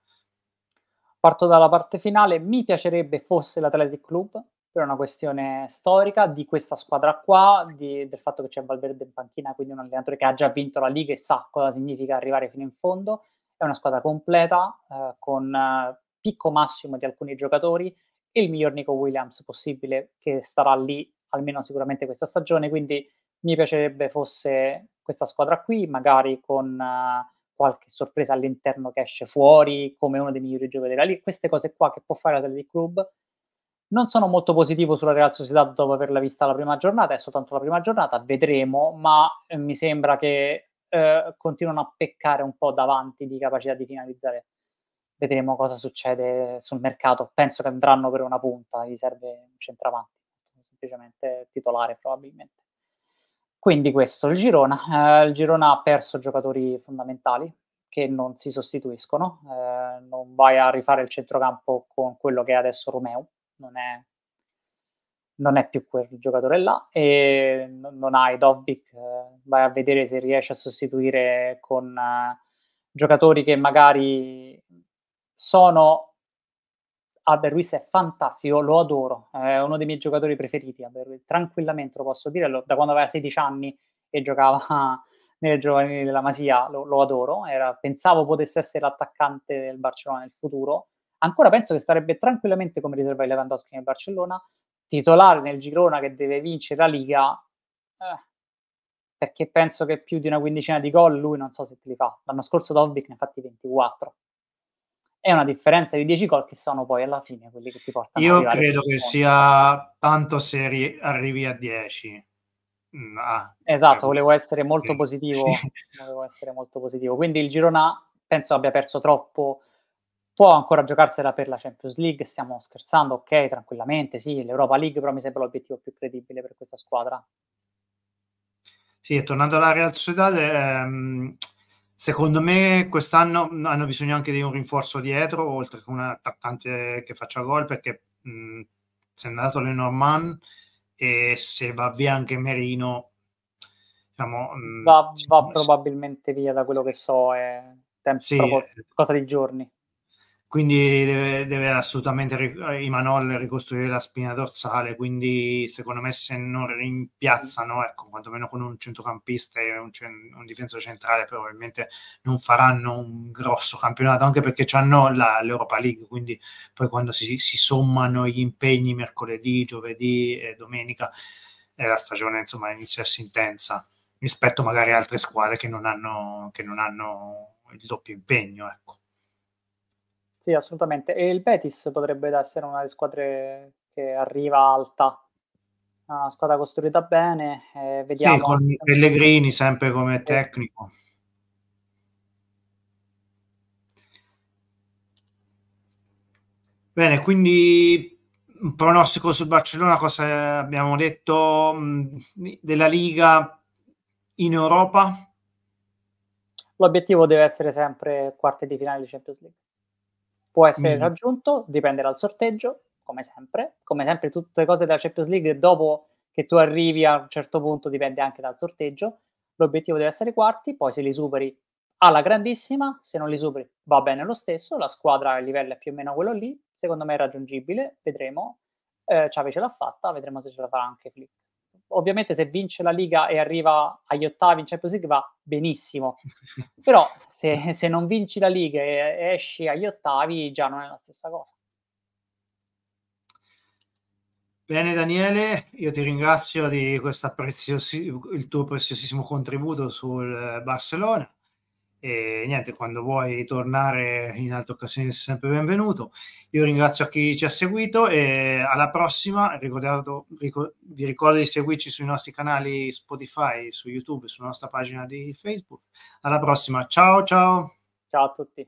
Parto dalla parte finale, mi piacerebbe fosse l'Atletic Club, per una questione storica di questa squadra qua, di, del fatto che c'è Valverde in panchina, quindi un allenatore che ha già vinto la Liga e sa cosa significa arrivare fino in fondo. È una squadra completa, eh, con eh, picco massimo di alcuni giocatori e il miglior Nico Williams possibile che starà lì almeno sicuramente questa stagione, quindi mi piacerebbe fosse questa squadra qui, magari con uh, qualche sorpresa all'interno che esce fuori come uno dei migliori giocatori della Liga, queste cose qua che può fare l'Athletic Club non sono molto positivo sulla Real Società dopo averla vista la prima giornata, è soltanto la prima giornata, vedremo, ma eh, mi sembra che eh, continuano a peccare un po' davanti di capacità di finalizzare. Vedremo cosa succede sul mercato. Penso che andranno per una punta, gli serve un centravanti, semplicemente titolare probabilmente. Quindi questo, il Girona. Eh, il Girona ha perso giocatori fondamentali che non si sostituiscono. Eh, non vai a rifare il centrocampo con quello che è adesso Romeo, non è, non è più quel giocatore là e non hai Dovvik, eh, vai a vedere se riesce a sostituire con uh, giocatori che magari sono Albert Ruiz è fantastico, lo adoro, è uno dei miei giocatori preferiti, Albert tranquillamente lo posso dire, da quando aveva 16 anni e giocava nelle giovanili della Masia, lo, lo adoro, Era, pensavo potesse essere l'attaccante del Barcellona nel futuro, ancora penso che starebbe tranquillamente come riserva di Lewandowski nel Barcellona, titolare nel Girona che deve vincere la Liga, eh, perché penso che più di una quindicina di gol lui non so se te li fa. L'anno scorso Dovvik ne ha fatti 24. È una differenza di 10 gol che sono poi alla fine quelli che ti portano Io credo che sia tanto se ri- arrivi a 10. No, mm, ah, esatto, volevo essere molto positivo. Sì. Volevo essere molto positivo. Quindi il Girona penso abbia perso troppo può ancora giocarsela per la Champions League, stiamo scherzando, ok, tranquillamente, sì, l'Europa League però mi sembra l'obiettivo più credibile per questa squadra. Sì, e tornando alla Real Sociedad, ehm, secondo me quest'anno hanno bisogno anche di un rinforzo dietro, oltre che un attaccante che faccia gol, perché mh, se è andato Lenormand e se va via anche Merino, diciamo... Mh, va, va probabilmente via da quello che so, è tempo, sì, eh. cosa di giorni quindi deve, deve assolutamente eh, Imanol ricostruire la spina dorsale quindi secondo me se non rimpiazzano ecco quantomeno con un centrocampista e un, un difensore centrale probabilmente non faranno un grosso campionato anche perché hanno la, l'Europa League quindi poi quando si, si sommano gli impegni mercoledì, giovedì e domenica è eh, la stagione insomma inizia a essere intensa rispetto magari a altre squadre che non hanno, che non hanno il doppio impegno ecco sì, assolutamente. E il Betis potrebbe essere una delle squadre che arriva alta. Una squadra costruita bene, eh, vediamo. Sì, con Pellegrini sempre come tecnico. Bene, quindi un pronostico sul Barcellona, cosa abbiamo detto mm, della Liga in Europa? L'obiettivo deve essere sempre quarti di finale di Champions League può essere mm. raggiunto, dipende dal sorteggio, come sempre, come sempre tutte le cose della Champions League dopo che tu arrivi a un certo punto dipende anche dal sorteggio, l'obiettivo deve essere quarti, poi se li superi alla grandissima, se non li superi va bene lo stesso, la squadra a livello è più o meno quello lì, secondo me è raggiungibile, vedremo, eh, Ciave ce l'ha fatta, vedremo se ce la farà anche Flick ovviamente se vince la Liga e arriva agli ottavi in Champions League va benissimo, però se, se non vinci la Liga e esci agli ottavi già non è la stessa cosa. Bene Daniele, io ti ringrazio di questo preziosi- il tuo preziosissimo contributo sul eh, Barcellona e niente, quando vuoi tornare in altre occasioni sei sempre benvenuto. Io ringrazio a chi ci ha seguito e alla prossima, ric- vi ricordo di seguirci sui nostri canali Spotify, su YouTube, sulla nostra pagina di Facebook. Alla prossima, ciao ciao! Ciao a tutti!